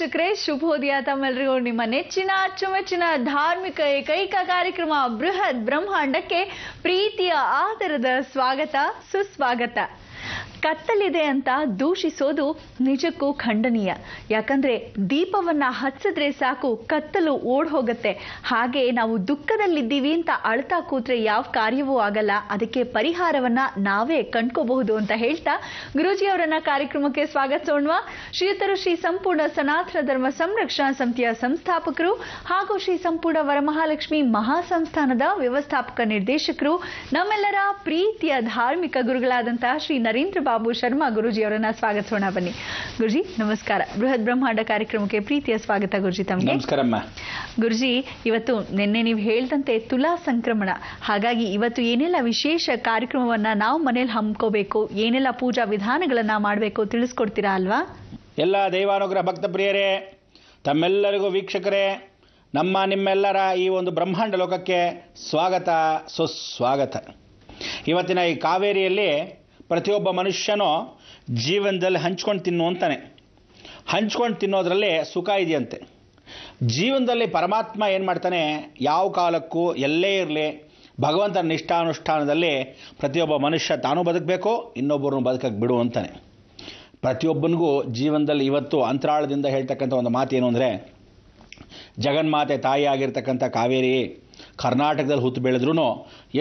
ವೀಕ್ಷಕರೇ ಶುಭೋದಯ ತಮ್ಮೆಲ್ಲರಿಗೂ ನಿಮ್ಮ ನೆಚ್ಚಿನ ಅಚ್ಚುಮೆಚ್ಚಿನ ಧಾರ್ಮಿಕ ಏಕೈಕ ಕಾರ್ಯಕ್ರಮ ಬೃಹತ್ ಬ್ರಹ್ಮಾಂಡಕ್ಕೆ ಪ್ರೀತಿಯ ಆದರದ ಸ್ವಾಗತ ಸುಸ್ವಾಗತ ಕತ್ತಲಿದೆ ಅಂತ ದೂಷಿಸೋದು ನಿಜಕ್ಕೂ ಖಂಡನೀಯ ಯಾಕಂದ್ರೆ ದೀಪವನ್ನ ಹಚ್ಚಿದ್ರೆ ಸಾಕು ಕತ್ತಲು ಓಡ್ ಹೋಗುತ್ತೆ ಹಾಗೆ ನಾವು ದುಃಖದಲ್ಲಿದ್ದೀವಿ ಅಂತ ಅಳ್ತಾ ಕೂತ್ರೆ ಯಾವ ಕಾರ್ಯವೂ ಆಗಲ್ಲ ಅದಕ್ಕೆ ಪರಿಹಾರವನ್ನ ನಾವೇ ಕಂಡ್ಕೋಬಹುದು ಅಂತ ಹೇಳ್ತಾ ಗುರುಜಿ ಅವರನ್ನ ಕಾರ್ಯಕ್ರಮಕ್ಕೆ ಸ್ವಾಗತಿಸೋಣ ಶ್ರೀಯುತರು ಶ್ರೀ ಸಂಪೂರ್ಣ ಸನಾತನ ಧರ್ಮ ಸಂರಕ್ಷಣಾ ಸಮಿತಿಯ ಸಂಸ್ಥಾಪಕರು ಹಾಗೂ ಶ್ರೀ ಸಂಪೂರ್ಣ ವರಮಹಾಲಕ್ಷ್ಮಿ ಮಹಾಸಂಸ್ಥಾನದ ವ್ಯವಸ್ಥಾಪಕ ನಿರ್ದೇಶಕರು ನಮ್ಮೆಲ್ಲರ ಪ್ರೀತಿಯ ಧಾರ್ಮಿಕ ಗುರುಗಳಾದಂತಹ ಶ್ರೀ ನರೇಂದ್ರ ಬಾಬು ಶರ್ಮಾ ಅವರನ್ನ ಸ್ವಾಗತಿಸೋಣ ಬನ್ನಿ ಗುರುಜಿ ನಮಸ್ಕಾರ ಬೃಹತ್ ಬ್ರಹ್ಮಾಂಡ ಕಾರ್ಯಕ್ರಮಕ್ಕೆ ಪ್ರೀತಿಯ ಸ್ವಾಗತ ಗುರುಜಿ ತಮಗೆ ಗುರುಜಿ ಇವತ್ತು ನಿನ್ನೆ ನೀವು ಹೇಳಿದಂತೆ ತುಲಾ ಸಂಕ್ರಮಣ ಹಾಗಾಗಿ ಇವತ್ತು ಏನೆಲ್ಲ ವಿಶೇಷ ಕಾರ್ಯಕ್ರಮವನ್ನ ನಾವು ಮನೇಲಿ ಹಮ್ಮಿಕೋಬೇಕು ಏನೆಲ್ಲ ಪೂಜಾ ವಿಧಾನಗಳನ್ನ ಮಾಡಬೇಕು ತಿಳಿಸ್ಕೊಡ್ತೀರಾ ಅಲ್ವಾ ಎಲ್ಲ ದೈವಾನುಗ್ರಹ ಭಕ್ತ ಪ್ರಿಯರೇ ತಮ್ಮೆಲ್ಲರಿಗೂ ವೀಕ್ಷಕರೇ ನಮ್ಮ ನಿಮ್ಮೆಲ್ಲರ ಈ ಒಂದು ಬ್ರಹ್ಮಾಂಡ ಲೋಕಕ್ಕೆ ಸ್ವಾಗತ ಸುಸ್ವಾಗತ ಇವತ್ತಿನ ಈ ಕಾವೇರಿಯಲ್ಲಿ ಪ್ರತಿಯೊಬ್ಬ ಮನುಷ್ಯನೂ ಜೀವನದಲ್ಲಿ ಹಂಚ್ಕೊಂಡು ತಿನ್ನು ಅಂತಾನೆ ಹಂಚ್ಕೊಂಡು ತಿನ್ನೋದ್ರಲ್ಲಿ ಸುಖ ಇದೆಯಂತೆ ಜೀವನದಲ್ಲಿ ಪರಮಾತ್ಮ ಏನು ಮಾಡ್ತಾನೆ ಯಾವ ಕಾಲಕ್ಕೂ ಎಲ್ಲೇ ಇರಲಿ ಭಗವಂತನ ನಿಷ್ಠಾನುಷ್ಠಾನದಲ್ಲಿ ಪ್ರತಿಯೊಬ್ಬ ಮನುಷ್ಯ ತಾನೂ ಬದುಕಬೇಕು ಇನ್ನೊಬ್ಬರನ್ನು ಬದುಕಕ್ಕೆ ಬಿಡು ಅಂತಾನೆ ಪ್ರತಿಯೊಬ್ಬನಿಗೂ ಜೀವನದಲ್ಲಿ ಇವತ್ತು ಅಂತರಾಳದಿಂದ ಹೇಳ್ತಕ್ಕಂಥ ಒಂದು ಏನು ಅಂದರೆ ಜಗನ್ಮಾತೆ ತಾಯಿ ಆಗಿರ್ತಕ್ಕಂಥ ಕಾವೇರಿ ಕರ್ನಾಟಕದಲ್ಲಿ ಹುತ್ತು ಬೆಳೆದ್ರೂ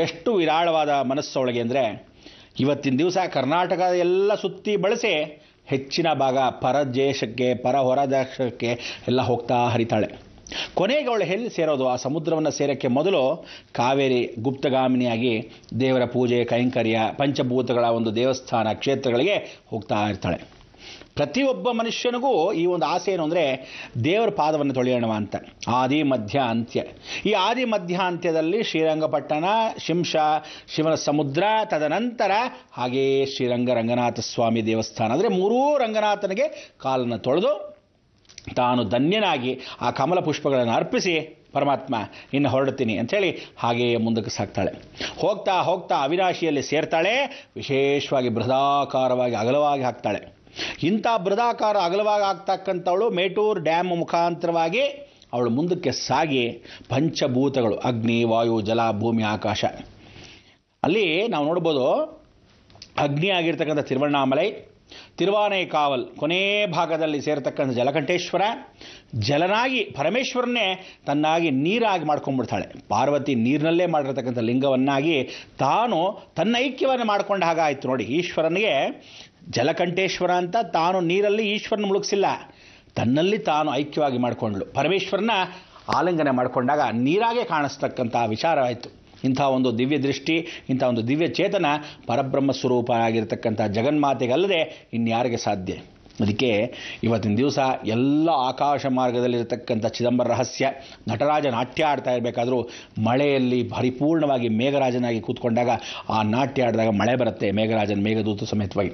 ಎಷ್ಟು ವಿರಾಳವಾದ ಮನಸ್ಸೊಳಗೆ ಅಂದರೆ ಇವತ್ತಿನ ದಿವಸ ಕರ್ನಾಟಕ ಎಲ್ಲ ಸುತ್ತಿ ಬಳಸಿ ಹೆಚ್ಚಿನ ಭಾಗ ಪರದೇಶಕ್ಕೆ ಪರ ಹೊರದೇಶಕ್ಕೆ ಎಲ್ಲ ಹೋಗ್ತಾ ಹರಿತಾಳೆ ಕೊನೆಗೆ ಅವಳು ಎಲ್ಲಿ ಸೇರೋದು ಆ ಸಮುದ್ರವನ್ನು ಸೇರೋಕ್ಕೆ ಮೊದಲು ಕಾವೇರಿ ಗುಪ್ತಗಾಮಿನಿಯಾಗಿ ದೇವರ ಪೂಜೆ ಕೈಂಕರ್ಯ ಪಂಚಭೂತಗಳ ಒಂದು ದೇವಸ್ಥಾನ ಕ್ಷೇತ್ರಗಳಿಗೆ ಹೋಗ್ತಾ ಇರ್ತಾಳೆ ಪ್ರತಿಯೊಬ್ಬ ಮನುಷ್ಯನಿಗೂ ಈ ಒಂದು ಆಸೆ ಏನು ಅಂದರೆ ದೇವರ ಪಾದವನ್ನು ತೊಳೆಯೋಣ ಅಂತ ಆದಿ ಮಧ್ಯ ಅಂತ್ಯ ಈ ಆದಿ ಮಧ್ಯ ಅಂತ್ಯದಲ್ಲಿ ಶ್ರೀರಂಗಪಟ್ಟಣ ಶಿಂಷ ಶಿವನ ಸಮುದ್ರ ತದನಂತರ ಹಾಗೆಯೇ ಶ್ರೀರಂಗ ರಂಗನಾಥ ಸ್ವಾಮಿ ದೇವಸ್ಥಾನ ಅಂದರೆ ಮೂರೂ ರಂಗನಾಥನಿಗೆ ಕಾಲನ್ನು ತೊಳೆದು ತಾನು ಧನ್ಯನಾಗಿ ಆ ಕಮಲ ಪುಷ್ಪಗಳನ್ನು ಅರ್ಪಿಸಿ ಪರಮಾತ್ಮ ಇನ್ನು ಹೊರಡ್ತೀನಿ ಅಂಥೇಳಿ ಹಾಗೆಯೇ ಮುಂದಕ್ಕೆ ಸಾಕ್ತಾಳೆ ಹೋಗ್ತಾ ಹೋಗ್ತಾ ಅವಿನಾಶಿಯಲ್ಲಿ ಸೇರ್ತಾಳೆ ವಿಶೇಷವಾಗಿ ಬೃಹದಾಕಾರವಾಗಿ ಅಗಲವಾಗಿ ಹಾಕ್ತಾಳೆ ಇಂಥ ಬೃದಾಕಾರ ಅಗಲವಾಗಿ ಆಗ್ತಕ್ಕಂಥವಳು ಮೇಟೂರು ಡ್ಯಾಮ್ ಮುಖಾಂತರವಾಗಿ ಅವಳು ಮುಂದಕ್ಕೆ ಸಾಗಿ ಪಂಚಭೂತಗಳು ಅಗ್ನಿ ವಾಯು ಜಲ ಭೂಮಿ ಆಕಾಶ ಅಲ್ಲಿ ನಾವು ನೋಡ್ಬೋದು ಅಗ್ನಿ ಆಗಿರ್ತಕ್ಕಂಥ ತಿರುವಣ್ಣಾಮಲೈ ಕಾವಲ್ ಕೊನೇ ಭಾಗದಲ್ಲಿ ಸೇರತಕ್ಕಂಥ ಜಲಕಂಠೇಶ್ವರ ಜಲನಾಗಿ ಪರಮೇಶ್ವರನ್ನೇ ತನ್ನಾಗಿ ನೀರಾಗಿ ಮಾಡ್ಕೊಂಡ್ಬಿಡ್ತಾಳೆ ಪಾರ್ವತಿ ನೀರಿನಲ್ಲೇ ಮಾಡಿರ್ತಕ್ಕಂಥ ಲಿಂಗವನ್ನಾಗಿ ತಾನು ತನ್ನ ಐಕ್ಯವನ್ನು ಮಾಡಿಕೊಂಡ ಹಾಗಾಯಿತು ನೋಡಿ ಈಶ್ವರನಿಗೆ ಜಲಕಂಠೇಶ್ವರ ಅಂತ ತಾನು ನೀರಲ್ಲಿ ಈಶ್ವರನ ಮುಳುಗಿಸಿಲ್ಲ ತನ್ನಲ್ಲಿ ತಾನು ಐಕ್ಯವಾಗಿ ಮಾಡಿಕೊಂಡ್ಳು ಪರಮೇಶ್ವರನ ಆಲಿಂಗನೆ ಮಾಡಿಕೊಂಡಾಗ ನೀರಾಗೆ ಕಾಣಿಸ್ತಕ್ಕಂಥ ವಿಚಾರವಾಯಿತು ಇಂಥ ಒಂದು ದಿವ್ಯ ದೃಷ್ಟಿ ಇಂಥ ಒಂದು ದಿವ್ಯ ಚೇತನ ಪರಬ್ರಹ್ಮ ಸ್ವರೂಪ ಆಗಿರತಕ್ಕಂಥ ಜಗನ್ಮಾತೆಗಲ್ಲದೆ ಇನ್ಯಾರಿಗೆ ಸಾಧ್ಯ ಅದಕ್ಕೆ ಇವತ್ತಿನ ದಿವಸ ಎಲ್ಲ ಆಕಾಶ ಮಾರ್ಗದಲ್ಲಿರತಕ್ಕಂಥ ಚಿದಂಬರ ರಹಸ್ಯ ನಟರಾಜ ನಾಟ್ಯ ಆಡ್ತಾ ಇರಬೇಕಾದರೂ ಮಳೆಯಲ್ಲಿ ಪರಿಪೂರ್ಣವಾಗಿ ಮೇಘರಾಜನಾಗಿ ಕೂತ್ಕೊಂಡಾಗ ಆ ನಾಟ್ಯ ಆಡಿದಾಗ ಮಳೆ ಬರುತ್ತೆ ಮೇಘರಾಜನ ಮೇಘದೂತ ಸಮೇತವಾಗಿ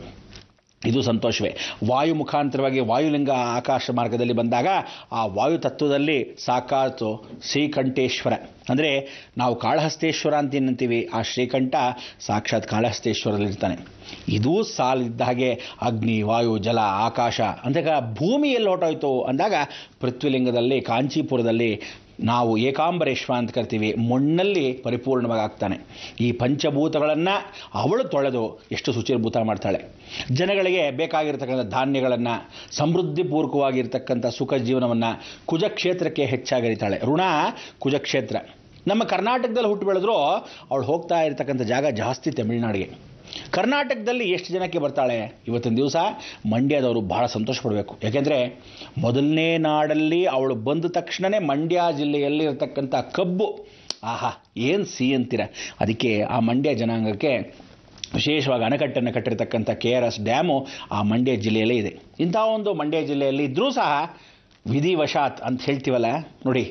ಇದು ಸಂತೋಷವೇ ವಾಯು ಮುಖಾಂತರವಾಗಿ ವಾಯುಲಿಂಗ ಆಕಾಶ ಮಾರ್ಗದಲ್ಲಿ ಬಂದಾಗ ಆ ವಾಯು ತತ್ವದಲ್ಲಿ ಸಾಕಾತು ಶ್ರೀಕಂಠೇಶ್ವರ ಅಂದರೆ ನಾವು ಕಾಳಹಸ್ತೇಶ್ವರ ಅಂತ ಏನಂತೀವಿ ಆ ಶ್ರೀಕಂಠ ಸಾಕ್ಷಾತ್ ಕಾಳಹಸ್ತೇಶ್ವರದಲ್ಲಿರ್ತಾನೆ ಇದೂ ಸಾಲಿದ್ದ ಹಾಗೆ ಅಗ್ನಿ ವಾಯು ಜಲ ಆಕಾಶ ಅಂದಾಗ ಭೂಮಿಯಲ್ಲಿ ಹೊಟ್ಟೋಯ್ತು ಅಂದಾಗ ಪೃಥ್ವಿಲಿಂಗದಲ್ಲಿ ಕಾಂಚೀಪುರದಲ್ಲಿ ನಾವು ಏಕಾಂಬರೇಶ್ವ ಅಂತ ಕರಿತೀವಿ ಮಣ್ಣಲ್ಲಿ ಪರಿಪೂರ್ಣವಾಗಿ ಆಗ್ತಾನೆ ಈ ಪಂಚಭೂತಗಳನ್ನು ಅವಳು ತೊಳೆದು ಎಷ್ಟು ಶುಚಿರ್ಭೂತ ಮಾಡ್ತಾಳೆ ಜನಗಳಿಗೆ ಬೇಕಾಗಿರ್ತಕ್ಕಂಥ ಧಾನ್ಯಗಳನ್ನು ಸಮೃದ್ಧಿಪೂರ್ವಕವಾಗಿರ್ತಕ್ಕಂಥ ಸುಖ ಜೀವನವನ್ನು ಕುಜಕ್ಷೇತ್ರಕ್ಕೆ ಹೆಚ್ಚಾಗಿರಿತಾಳೆ ಋಣ ಕುಜಕ್ಷೇತ್ರ ನಮ್ಮ ಕರ್ನಾಟಕದಲ್ಲಿ ಹುಟ್ಟು ಬೆಳೆದ್ರೂ ಅವಳು ಹೋಗ್ತಾ ಇರ್ತಕ್ಕಂಥ ಜಾಗ ಜಾಸ್ತಿ ತಮಿಳುನಾಡಿಗೆ ಕರ್ನಾಟಕದಲ್ಲಿ ಎಷ್ಟು ಜನಕ್ಕೆ ಬರ್ತಾಳೆ ಇವತ್ತಿನ ದಿವಸ ಮಂಡ್ಯದವರು ಬಹಳ ಸಂತೋಷ ಪಡಬೇಕು ಯಾಕೆಂದರೆ ಮೊದಲನೇ ನಾಡಲ್ಲಿ ಅವಳು ಬಂದ ತಕ್ಷಣವೇ ಮಂಡ್ಯ ಜಿಲ್ಲೆಯಲ್ಲಿ ಇರತಕ್ಕಂಥ ಕಬ್ಬು ಆಹಾ ಏನು ಸಿ ಅಂತೀರ ಅದಕ್ಕೆ ಆ ಮಂಡ್ಯ ಜನಾಂಗಕ್ಕೆ ವಿಶೇಷವಾಗಿ ಅಣೆಕಟ್ಟನ್ನು ಕಟ್ಟಿರ್ತಕ್ಕಂಥ ಕೆ ಆರ್ ಎಸ್ ಡ್ಯಾಮು ಆ ಮಂಡ್ಯ ಜಿಲ್ಲೆಯಲ್ಲೇ ಇದೆ ಇಂಥ ಒಂದು ಮಂಡ್ಯ ಜಿಲ್ಲೆಯಲ್ಲಿ ಇದ್ದರೂ ಸಹ ವಿಧಿವಶಾತ್ ಅಂತ ಹೇಳ್ತೀವಲ್ಲ ನೋಡಿ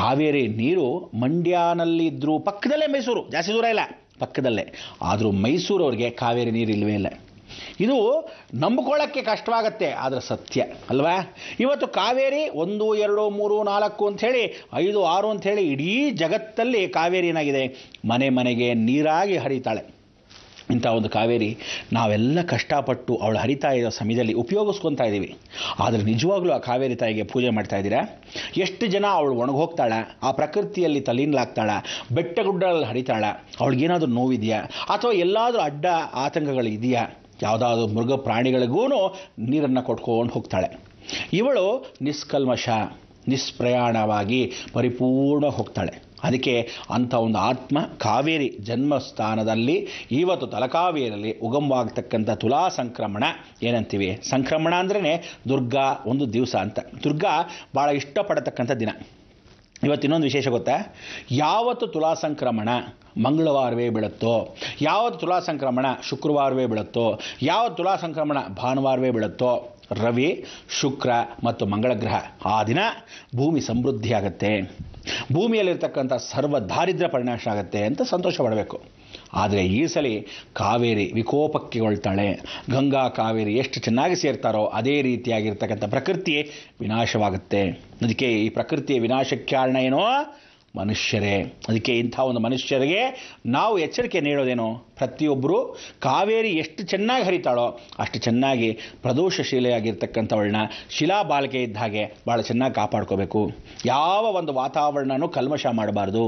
ಕಾವೇರಿ ನೀರು ಮಂಡ್ಯನಲ್ಲಿದ್ದರೂ ಪಕ್ಕದಲ್ಲೇ ಮೈಸೂರು ಜಾಸ್ತಿ ದೂರ ಇಲ್ಲ ಪಕ್ಕದಲ್ಲೇ ಆದರೂ ಮೈಸೂರು ಕಾವೇರಿ ನೀರು ಇಲ್ಲವೇ ಇಲ್ಲ ಇದು ನಂಬ್ಕೊಳ್ಳೋಕ್ಕೆ ಕಷ್ಟವಾಗತ್ತೆ ಆದರೆ ಸತ್ಯ ಅಲ್ವಾ ಇವತ್ತು ಕಾವೇರಿ ಒಂದು ಎರಡು ಮೂರು ನಾಲ್ಕು ಅಂಥೇಳಿ ಐದು ಆರು ಅಂಥೇಳಿ ಇಡೀ ಜಗತ್ತಲ್ಲಿ ಕಾವೇರಿ ಏನಾಗಿದೆ ಮನೆ ಮನೆಗೆ ನೀರಾಗಿ ಹರಿತಾಳೆ ಇಂಥ ಒಂದು ಕಾವೇರಿ ನಾವೆಲ್ಲ ಕಷ್ಟಪಟ್ಟು ಅವಳು ಹರಿತಾ ಇರೋ ಸಮಯದಲ್ಲಿ ಉಪಯೋಗಿಸ್ಕೊತಾ ಇದ್ದೀವಿ ಆದರೆ ನಿಜವಾಗ್ಲೂ ಆ ಕಾವೇರಿ ತಾಯಿಗೆ ಪೂಜೆ ಮಾಡ್ತಾ ಇದ್ದೀರಾ ಎಷ್ಟು ಜನ ಅವಳು ಒಣಗೋಗ್ತಾಳೆ ಆ ಪ್ರಕೃತಿಯಲ್ಲಿ ಬೆಟ್ಟ ಗುಡ್ಡಗಳಲ್ಲಿ ಹರಿತಾಳೆ ಅವಳಿಗೇನಾದರೂ ನೋವಿದೆಯಾ ಅಥವಾ ಎಲ್ಲಾದರೂ ಅಡ್ಡ ಆತಂಕಗಳು ಇದೆಯಾ ಯಾವುದಾದ್ರೂ ಮೃಗ ಪ್ರಾಣಿಗಳಿಗೂ ನೀರನ್ನು ಕೊಟ್ಕೊಂಡು ಹೋಗ್ತಾಳೆ ಇವಳು ನಿಷ್ಕಲ್ಮಶ ನಿಸ್ಪ್ರಯಾಣವಾಗಿ ಪರಿಪೂರ್ಣ ಹೋಗ್ತಾಳೆ ಅದಕ್ಕೆ ಅಂಥ ಒಂದು ಆತ್ಮ ಕಾವೇರಿ ಜನ್ಮಸ್ಥಾನದಲ್ಲಿ ಇವತ್ತು ತಲಕಾವೇರಿಯಲ್ಲಿ ಉಗಮವಾಗ್ತಕ್ಕಂಥ ತುಲಾ ಸಂಕ್ರಮಣ ಏನಂತೀವಿ ಸಂಕ್ರಮಣ ಅಂದ್ರೇ ದುರ್ಗಾ ಒಂದು ದಿವಸ ಅಂತ ದುರ್ಗಾ ಭಾಳ ಇಷ್ಟಪಡತಕ್ಕಂಥ ದಿನ ಇವತ್ತು ಇನ್ನೊಂದು ವಿಶೇಷ ಗೊತ್ತಾ ಯಾವತ್ತು ತುಲಾ ಸಂಕ್ರಮಣ ಮಂಗಳವಾರವೇ ಬೀಳುತ್ತೋ ಯಾವತ್ತು ತುಲಾ ಸಂಕ್ರಮಣ ಶುಕ್ರವಾರವೇ ಬೀಳುತ್ತೋ ಯಾವ ತುಲಾ ಸಂಕ್ರಮಣ ಭಾನುವಾರವೇ ಬೀಳುತ್ತೋ ರವಿ ಶುಕ್ರ ಮತ್ತು ಮಂಗಳ ಗ್ರಹ ಆ ದಿನ ಭೂಮಿ ಸಮೃದ್ಧಿಯಾಗತ್ತೆ ಭೂಮಿಯಲ್ಲಿರ್ತಕ್ಕಂಥ ಸರ್ವ ದಾರಿದ್ರ್ಯ ಪರಿಣಾಶ ಆಗುತ್ತೆ ಅಂತ ಸಂತೋಷ ಪಡಬೇಕು ಆದರೆ ಈ ಸಲ ಕಾವೇರಿ ವಿಕೋಪಕ್ಕೆಗೊಳ್ತಾಳೆ ಗಂಗಾ ಕಾವೇರಿ ಎಷ್ಟು ಚೆನ್ನಾಗಿ ಸೇರ್ತಾರೋ ಅದೇ ರೀತಿಯಾಗಿರ್ತಕ್ಕಂಥ ಪ್ರಕೃತಿ ವಿನಾಶವಾಗುತ್ತೆ ಅದಕ್ಕೆ ಈ ಪ್ರಕೃತಿಯ ವಿನಾಶಕ್ಕೆ ಕಾರಣ ಏನೋ ಮನುಷ್ಯರೇ ಅದಕ್ಕೆ ಇಂಥ ಒಂದು ಮನುಷ್ಯರಿಗೆ ನಾವು ಎಚ್ಚರಿಕೆ ನೀಡೋದೇನೋ ಪ್ರತಿಯೊಬ್ಬರೂ ಕಾವೇರಿ ಎಷ್ಟು ಚೆನ್ನಾಗಿ ಹರಿತಾಳೋ ಅಷ್ಟು ಚೆನ್ನಾಗಿ ಪ್ರದೋಷಶೀಲೆಯಾಗಿರ್ತಕ್ಕಂಥವಳನ್ನ ಶಿಲಾ ಬಾಳಿಕೆ ಇದ್ದ ಹಾಗೆ ಭಾಳ ಚೆನ್ನಾಗಿ ಕಾಪಾಡ್ಕೋಬೇಕು ಯಾವ ಒಂದು ವಾತಾವರಣನೂ ಕಲ್ಮಶ ಮಾಡಬಾರ್ದು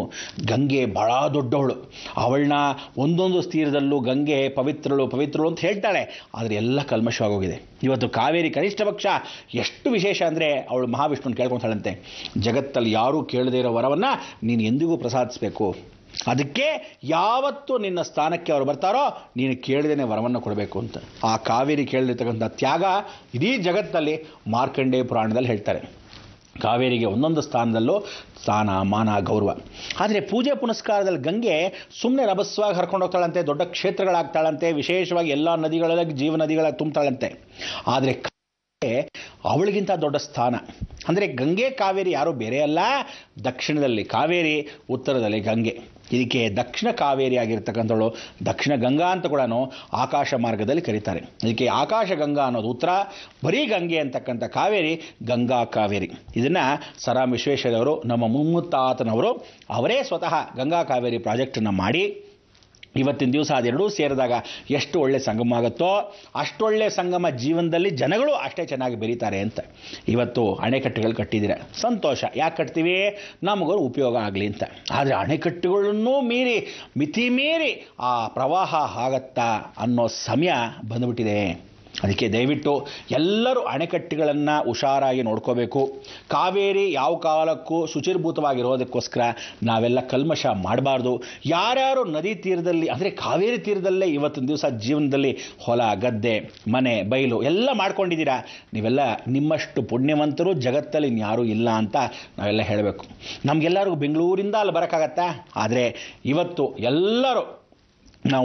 ಗಂಗೆ ಭಾಳ ದೊಡ್ಡವಳು ಅವಳನ್ನ ಒಂದೊಂದು ಸ್ಥೀರದಲ್ಲೂ ಗಂಗೆ ಪವಿತ್ರಳು ಪವಿತ್ರಳು ಅಂತ ಹೇಳ್ತಾಳೆ ಆದರೆ ಎಲ್ಲ ಕಲ್ಮಶವಾಗೋಗಿದೆ ಇವತ್ತು ಕಾವೇರಿ ಕನಿಷ್ಠ ಪಕ್ಷ ಎಷ್ಟು ವಿಶೇಷ ಅಂದರೆ ಅವಳು ಮಹಾವಿಷ್ಣುನ ಕೇಳ್ಕೊತಾಳಂತೆ ಜಗತ್ತಲ್ಲಿ ಯಾರೂ ಕೇಳದೇ ಇರೋ ವರವನ್ನು ನೀನು ಎಂದಿಗೂ ಪ್ರಸಾದಿಸಬೇಕು ಅದಕ್ಕೆ ಯಾವತ್ತು ನಿನ್ನ ಸ್ಥಾನಕ್ಕೆ ಅವರು ಬರ್ತಾರೋ ನೀನು ಕೇಳಿದೇನೆ ವರವನ್ನು ಕೊಡಬೇಕು ಅಂತ ಆ ಕಾವೇರಿ ಕೇಳಿರ್ತಕ್ಕಂಥ ತ್ಯಾಗ ಇಡೀ ಜಗತ್ತಿನಲ್ಲಿ ಮಾರ್ಕಂಡೇಯ ಪುರಾಣದಲ್ಲಿ ಹೇಳ್ತಾರೆ ಕಾವೇರಿಗೆ ಒಂದೊಂದು ಸ್ಥಾನದಲ್ಲೂ ಸ್ಥಾನ ಮಾನ ಗೌರವ ಆದರೆ ಪೂಜೆ ಪುನಸ್ಕಾರದಲ್ಲಿ ಗಂಗೆ ಸುಮ್ಮನೆ ರಭಸ್ವಾಗಿ ಹರ್ಕೊಂಡು ಹೋಗ್ತಾಳಂತೆ ದೊಡ್ಡ ಕ್ಷೇತ್ರಗಳಾಗ್ತಾಳಂತೆ ವಿಶೇಷವಾಗಿ ಎಲ್ಲ ನದಿಗಳಲ್ಲಿ ಜೀವ ನದಿಗಳ ತುಂಬ್ತಾಳಂತೆ ಆದರೆ ಅವಳಿಗಿಂತ ದೊಡ್ಡ ಸ್ಥಾನ ಅಂದರೆ ಗಂಗೆ ಕಾವೇರಿ ಯಾರೂ ಬೇರೆ ಅಲ್ಲ ದಕ್ಷಿಣದಲ್ಲಿ ಕಾವೇರಿ ಉತ್ತರದಲ್ಲಿ ಗಂಗೆ ಇದಕ್ಕೆ ದಕ್ಷಿಣ ಕಾವೇರಿ ಆಗಿರ್ತಕ್ಕಂಥವಳು ದಕ್ಷಿಣ ಗಂಗಾ ಅಂತ ಕೂಡ ಆಕಾಶ ಮಾರ್ಗದಲ್ಲಿ ಕರೀತಾರೆ ಇದಕ್ಕೆ ಆಕಾಶ ಗಂಗಾ ಅನ್ನೋದು ಉತ್ತರ ಬರೀ ಗಂಗೆ ಅಂತಕ್ಕಂಥ ಕಾವೇರಿ ಗಂಗಾ ಕಾವೇರಿ ಇದನ್ನು ಸರಾ ವಿಶ್ವೇಶ್ವರವರು ನಮ್ಮ ಮುಮ್ಮುತ್ತಾತನವರು ಅವರೇ ಸ್ವತಃ ಗಂಗಾ ಕಾವೇರಿ ಪ್ರಾಜೆಕ್ಟನ್ನು ಮಾಡಿ ಇವತ್ತಿನ ದಿವಸ ಅದೆರಡೂ ಸೇರಿದಾಗ ಎಷ್ಟು ಒಳ್ಳೆ ಸಂಗಮ ಆಗುತ್ತೋ ಅಷ್ಟೊಳ್ಳೆ ಸಂಗಮ ಜೀವನದಲ್ಲಿ ಜನಗಳು ಅಷ್ಟೇ ಚೆನ್ನಾಗಿ ಬೆರೀತಾರೆ ಅಂತ ಇವತ್ತು ಅಣೆಕಟ್ಟುಗಳು ಕಟ್ಟಿದರೆ ಸಂತೋಷ ಯಾಕೆ ಕಟ್ತೀವಿ ನಮಗೂ ಉಪಯೋಗ ಆಗಲಿ ಅಂತ ಆದರೆ ಅಣೆಕಟ್ಟುಗಳನ್ನು ಮೀರಿ ಮಿತಿ ಮೀರಿ ಆ ಪ್ರವಾಹ ಆಗತ್ತಾ ಅನ್ನೋ ಸಮಯ ಬಂದುಬಿಟ್ಟಿದೆ ಅದಕ್ಕೆ ದಯವಿಟ್ಟು ಎಲ್ಲರೂ ಅಣೆಕಟ್ಟೆಗಳನ್ನು ಹುಷಾರಾಗಿ ನೋಡ್ಕೋಬೇಕು ಕಾವೇರಿ ಯಾವ ಕಾಲಕ್ಕೂ ಶುಚಿರ್ಭೂತವಾಗಿರೋದಕ್ಕೋಸ್ಕರ ನಾವೆಲ್ಲ ಕಲ್ಮಶ ಮಾಡಬಾರ್ದು ಯಾರ್ಯಾರು ನದಿ ತೀರದಲ್ಲಿ ಅಂದರೆ ಕಾವೇರಿ ತೀರದಲ್ಲೇ ಇವತ್ತಿನ ದಿವಸ ಜೀವನದಲ್ಲಿ ಹೊಲ ಗದ್ದೆ ಮನೆ ಬಯಲು ಎಲ್ಲ ಮಾಡ್ಕೊಂಡಿದ್ದೀರಾ ನೀವೆಲ್ಲ ನಿಮ್ಮಷ್ಟು ಪುಣ್ಯವಂತರು ಜಗತ್ತಲ್ಲಿ ಇನ್ಯಾರೂ ಇಲ್ಲ ಅಂತ ನಾವೆಲ್ಲ ಹೇಳಬೇಕು ನಮಗೆಲ್ಲರಿಗೂ ಬೆಂಗಳೂರಿಂದ ಅಲ್ಲಿ ಬರೋಕ್ಕಾಗತ್ತಾ ಆದರೆ ಇವತ್ತು ಎಲ್ಲರೂ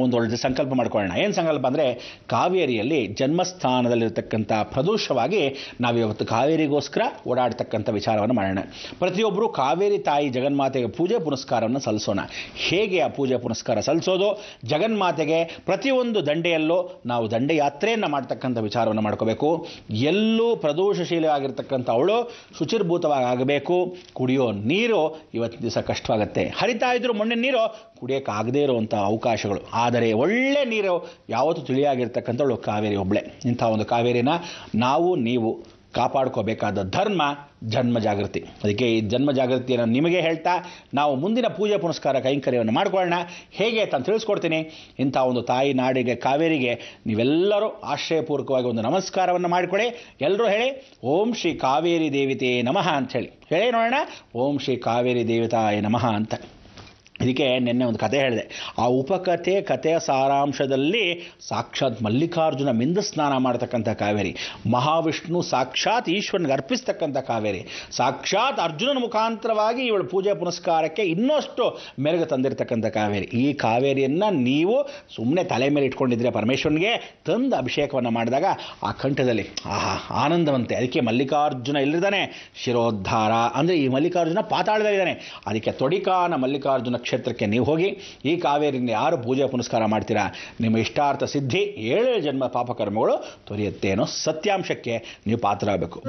ಒಂದು ಒಳ್ಳೆ ಸಂಕಲ್ಪ ಮಾಡ್ಕೊಳ್ಳೋಣ ಏನು ಸಂಕಲ್ಪ ಅಂದರೆ ಕಾವೇರಿಯಲ್ಲಿ ಜನ್ಮಸ್ಥಾನದಲ್ಲಿರ್ತಕ್ಕಂಥ ಪ್ರದೋಷವಾಗಿ ನಾವು ಇವತ್ತು ಕಾವೇರಿಗೋಸ್ಕರ ಓಡಾಡ್ತಕ್ಕಂಥ ವಿಚಾರವನ್ನು ಮಾಡೋಣ ಪ್ರತಿಯೊಬ್ಬರು ಕಾವೇರಿ ತಾಯಿ ಜಗನ್ಮಾತೆಗೆ ಪೂಜೆ ಪುನಸ್ಕಾರವನ್ನು ಸಲ್ಲಿಸೋಣ ಹೇಗೆ ಆ ಪೂಜೆ ಪುನಸ್ಕಾರ ಸಲ್ಲಿಸೋದು ಜಗನ್ಮಾತೆಗೆ ಪ್ರತಿಯೊಂದು ದಂಡೆಯಲ್ಲೂ ನಾವು ದಂಡಯಾತ್ರೆಯನ್ನು ಮಾಡ್ತಕ್ಕಂಥ ವಿಚಾರವನ್ನು ಮಾಡ್ಕೋಬೇಕು ಎಲ್ಲೂ ಪ್ರದೋಷಶೀಲವಾಗಿರ್ತಕ್ಕಂಥ ಅವಳು ಶುಚಿರ್ಭೂತವಾಗಿ ಆಗಬೇಕು ಕುಡಿಯೋ ನೀರು ಇವತ್ತು ದಿವಸ ಕಷ್ಟವಾಗುತ್ತೆ ಹರಿತಾ ಇದ್ರೂ ಮಣ್ಣಿನ ನೀರು ಕುಡಿಯೋಕ್ಕಾಗದೇ ಇರುವಂಥ ಅವಕಾಶಗಳು ಆದರೆ ಒಳ್ಳೆ ನೀರು ಯಾವತ್ತೂ ತಿಳಿಯಾಗಿರ್ತಕ್ಕಂಥವಳು ಕಾವೇರಿ ಒಬ್ಬಳೆ ಇಂಥ ಒಂದು ಕಾವೇರಿನ ನಾವು ನೀವು ಕಾಪಾಡ್ಕೋಬೇಕಾದ ಧರ್ಮ ಜನ್ಮ ಜಾಗೃತಿ ಅದಕ್ಕೆ ಈ ಜನ್ಮ ಜಾಗೃತಿಯನ್ನು ನಿಮಗೆ ಹೇಳ್ತಾ ನಾವು ಮುಂದಿನ ಪೂಜೆ ಪುನಸ್ಕಾರ ಕೈಂಕರ್ಯವನ್ನು ಮಾಡಿಕೊಳ್ಳೋಣ ಹೇಗೆ ಅಂತ ತಿಳಿಸ್ಕೊಡ್ತೀನಿ ಇಂಥ ಒಂದು ತಾಯಿ ನಾಡಿಗೆ ಕಾವೇರಿಗೆ ನೀವೆಲ್ಲರೂ ಆಶ್ರಯಪೂರ್ವಕವಾಗಿ ಒಂದು ನಮಸ್ಕಾರವನ್ನು ಮಾಡಿಕೊಳ್ಳಿ ಎಲ್ಲರೂ ಹೇಳಿ ಓಂ ಶ್ರೀ ಕಾವೇರಿ ದೇವಿತೆಯೇ ನಮಃ ಅಂತ ಹೇಳಿ ಹೇಳಿ ನೋಡೋಣ ಓಂ ಶ್ರೀ ಕಾವೇರಿ ದೇವಿತಾಯ ನಮಃ ಅಂತ ಇದಕ್ಕೆ ನಿನ್ನೆ ಒಂದು ಕತೆ ಹೇಳಿದೆ ಆ ಉಪಕಥೆ ಕಥೆಯ ಸಾರಾಂಶದಲ್ಲಿ ಸಾಕ್ಷಾತ್ ಮಲ್ಲಿಕಾರ್ಜುನ ಮಿಂದು ಸ್ನಾನ ಮಾಡ್ತಕ್ಕಂಥ ಕಾವೇರಿ ಮಹಾವಿಷ್ಣು ಸಾಕ್ಷಾತ್ ಈಶ್ವರನಿಗೆ ಅರ್ಪಿಸ್ತಕ್ಕಂಥ ಕಾವೇರಿ ಸಾಕ್ಷಾತ್ ಅರ್ಜುನನ ಮುಖಾಂತರವಾಗಿ ಇವಳು ಪೂಜೆ ಪುನಸ್ಕಾರಕ್ಕೆ ಇನ್ನಷ್ಟು ಮೆರುಗು ತಂದಿರತಕ್ಕಂಥ ಕಾವೇರಿ ಈ ಕಾವೇರಿಯನ್ನು ನೀವು ಸುಮ್ಮನೆ ತಲೆ ಮೇಲೆ ಇಟ್ಕೊಂಡಿದ್ರೆ ಪರಮೇಶ್ವರನಿಗೆ ತಂದು ಅಭಿಷೇಕವನ್ನು ಮಾಡಿದಾಗ ಆ ಕಂಠದಲ್ಲಿ ಆಹಾ ಆನಂದವಂತೆ ಅದಕ್ಕೆ ಮಲ್ಲಿಕಾರ್ಜುನ ಎಲ್ಲಿದ್ದಾನೆ ಶಿರೋದ್ಧಾರ ಅಂದರೆ ಈ ಮಲ್ಲಿಕಾರ್ಜುನ ಪಾತಾಳದಲ್ಲಿದ್ದಾನೆ ಅದಕ್ಕೆ ತೊಡಿಕಾನ ಮಲ್ಲಿಕಾರ್ಜುನ ಕ್ಷೇತ್ರಕ್ಕೆ ನೀವು ಹೋಗಿ ಈ ಕಾವೇರಿನ ಯಾರು ಪೂಜೆ ಪುನಸ್ಕಾರ ಮಾಡ್ತೀರಾ ನಿಮ್ಮ ಇಷ್ಟಾರ್ಥ ಸಿದ್ಧಿ ಏಳು ಜನ್ಮ ಪಾಪಕರ್ಮಗಳು ತೊರೆಯುತ್ತೇನೋ ಸತ್ಯಾಂಶಕ್ಕೆ ನೀವು ಪಾತ್ರ ಆಗಬೇಕು